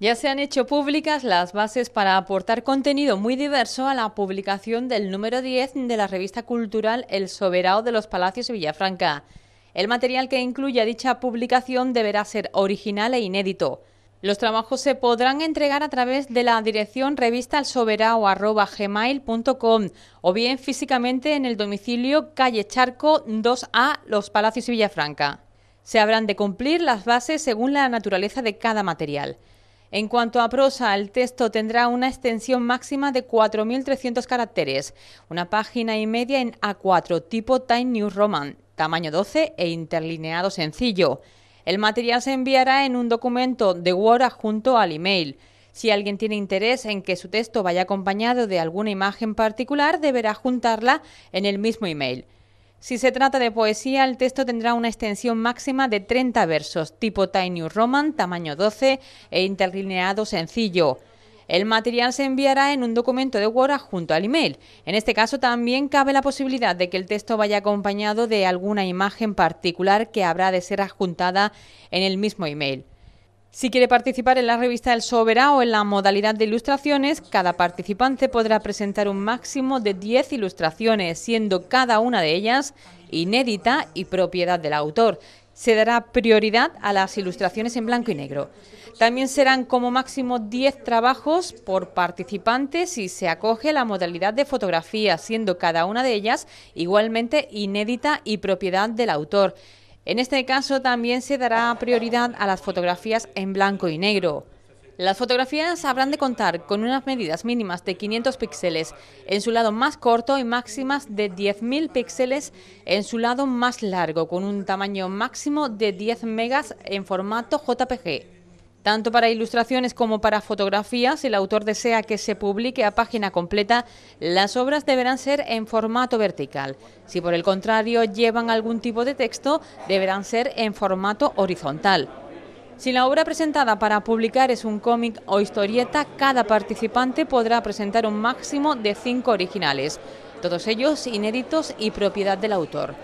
Ya se han hecho públicas las bases para aportar contenido muy diverso a la publicación del número 10 de la revista cultural El Soberao de los Palacios de Villafranca. El material que incluya dicha publicación deberá ser original e inédito. Los trabajos se podrán entregar a través de la dirección revistalsoberao.gmail.com o bien físicamente en el domicilio calle Charco 2A Los Palacios y Villafranca. Se habrán de cumplir las bases según la naturaleza de cada material. En cuanto a prosa, el texto tendrá una extensión máxima de 4.300 caracteres, una página y media en A4, tipo Time News Roman, tamaño 12 e interlineado sencillo. El material se enviará en un documento de Word junto al email. Si alguien tiene interés en que su texto vaya acompañado de alguna imagen particular, deberá juntarla en el mismo email. Si se trata de poesía, el texto tendrá una extensión máxima de 30 versos, tipo Tiny Roman, tamaño 12 e interlineado sencillo. El material se enviará en un documento de Word junto al email. En este caso también cabe la posibilidad de que el texto vaya acompañado de alguna imagen particular que habrá de ser adjuntada en el mismo email. Si quiere participar en la revista El Soberá en la modalidad de ilustraciones, cada participante podrá presentar un máximo de 10 ilustraciones, siendo cada una de ellas inédita y propiedad del autor. Se dará prioridad a las ilustraciones en blanco y negro. También serán como máximo 10 trabajos por participante si se acoge la modalidad de fotografía, siendo cada una de ellas igualmente inédita y propiedad del autor. En este caso también se dará prioridad a las fotografías en blanco y negro. Las fotografías habrán de contar con unas medidas mínimas de 500 píxeles en su lado más corto y máximas de 10.000 píxeles en su lado más largo, con un tamaño máximo de 10 megas en formato JPG. Tanto para ilustraciones como para fotografías, si el autor desea que se publique a página completa, las obras deberán ser en formato vertical. Si por el contrario llevan algún tipo de texto, deberán ser en formato horizontal. Si la obra presentada para publicar es un cómic o historieta, cada participante podrá presentar un máximo de cinco originales, todos ellos inéditos y propiedad del autor.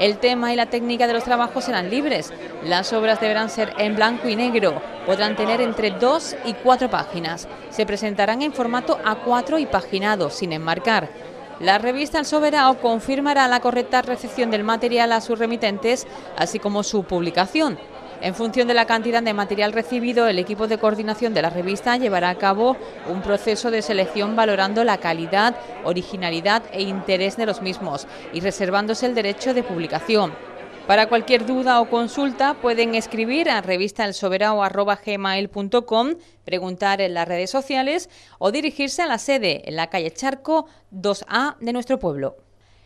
El tema y la técnica de los trabajos serán libres. Las obras deberán ser en blanco y negro. Podrán tener entre dos y cuatro páginas. Se presentarán en formato A4 y paginado, sin enmarcar. La revista El Soberano confirmará la correcta recepción del material a sus remitentes, así como su publicación, en función de la cantidad de material recibido, el equipo de coordinación de la revista llevará a cabo un proceso de selección valorando la calidad, originalidad e interés de los mismos y reservándose el derecho de publicación. Para cualquier duda o consulta pueden escribir a revistaelsoberao.gmail.com, preguntar en las redes sociales o dirigirse a la sede en la calle Charco 2A de nuestro pueblo.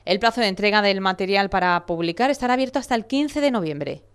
El plazo de entrega del material para publicar estará abierto hasta el 15 de noviembre.